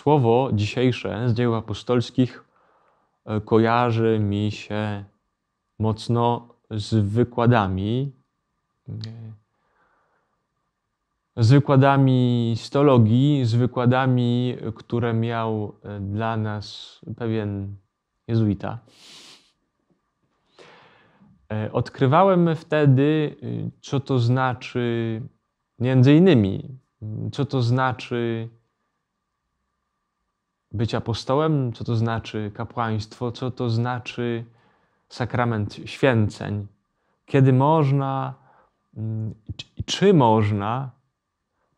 Słowo dzisiejsze z dzieł apostolskich e, kojarzy mi się mocno z wykładami, z wykładami stologii, z wykładami, które miał e, dla nas pewien jezuita. E, odkrywałem wtedy, co to znaczy, między innymi, co to znaczy być apostołem, co to znaczy kapłaństwo, co to znaczy sakrament święceń, kiedy można i mm, czy można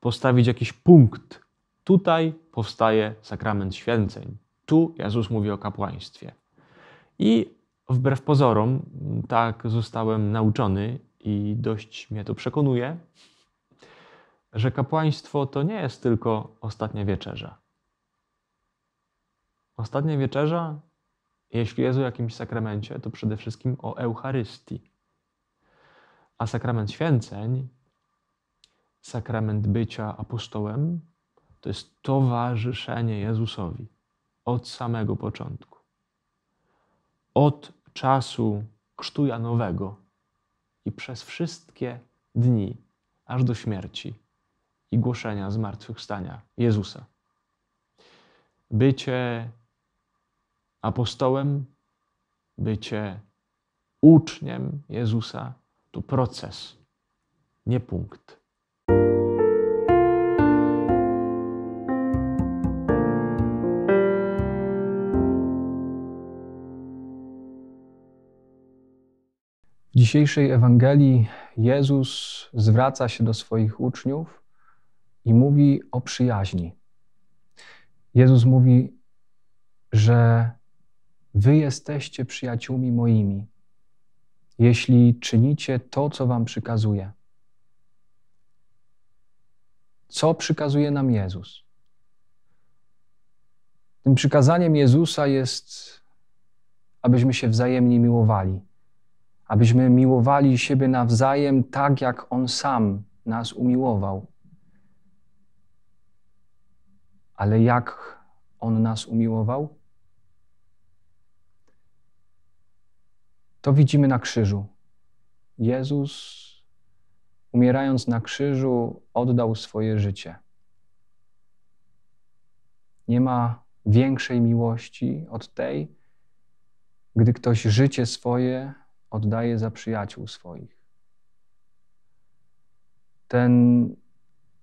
postawić jakiś punkt. Tutaj powstaje sakrament święceń. Tu Jezus mówi o kapłaństwie. I wbrew pozorom, tak zostałem nauczony i dość mnie to przekonuje, że kapłaństwo to nie jest tylko ostatnia wieczerza. Ostatnia wieczerza, jeśli jest o jakimś sakramencie, to przede wszystkim o Eucharystii. A sakrament święceń, sakrament bycia apostołem, to jest towarzyszenie Jezusowi od samego początku. Od czasu Chrztu Janowego i przez wszystkie dni, aż do śmierci i głoszenia zmartwychwstania Jezusa. Bycie apostołem, bycie uczniem Jezusa to proces, nie punkt. W dzisiejszej Ewangelii Jezus zwraca się do swoich uczniów i mówi o przyjaźni. Jezus mówi, że Wy jesteście przyjaciółmi moimi, jeśli czynicie to, co Wam przykazuje. Co przykazuje nam Jezus? Tym przykazaniem Jezusa jest, abyśmy się wzajemnie miłowali, abyśmy miłowali siebie nawzajem tak, jak On sam nas umiłował. Ale jak On nas umiłował? To widzimy na krzyżu. Jezus, umierając na krzyżu, oddał swoje życie. Nie ma większej miłości od tej, gdy ktoś życie swoje oddaje za przyjaciół swoich. Ten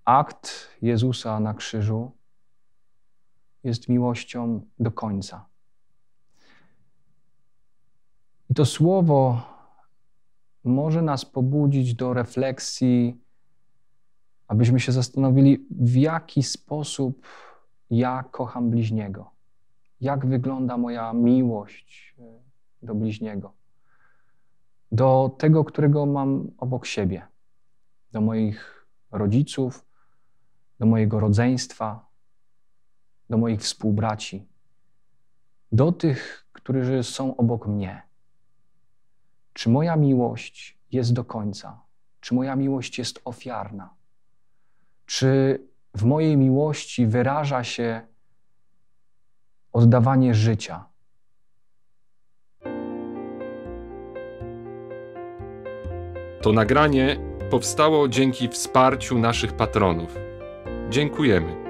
akt Jezusa na krzyżu jest miłością do końca. I to słowo może nas pobudzić do refleksji, abyśmy się zastanowili, w jaki sposób ja kocham bliźniego, jak wygląda moja miłość e, do bliźniego, do tego, którego mam obok siebie, do moich rodziców, do mojego rodzeństwa, do moich współbraci, do tych, którzy są obok mnie. Czy moja miłość jest do końca? Czy moja miłość jest ofiarna? Czy w mojej miłości wyraża się oddawanie życia? To nagranie powstało dzięki wsparciu naszych patronów. Dziękujemy.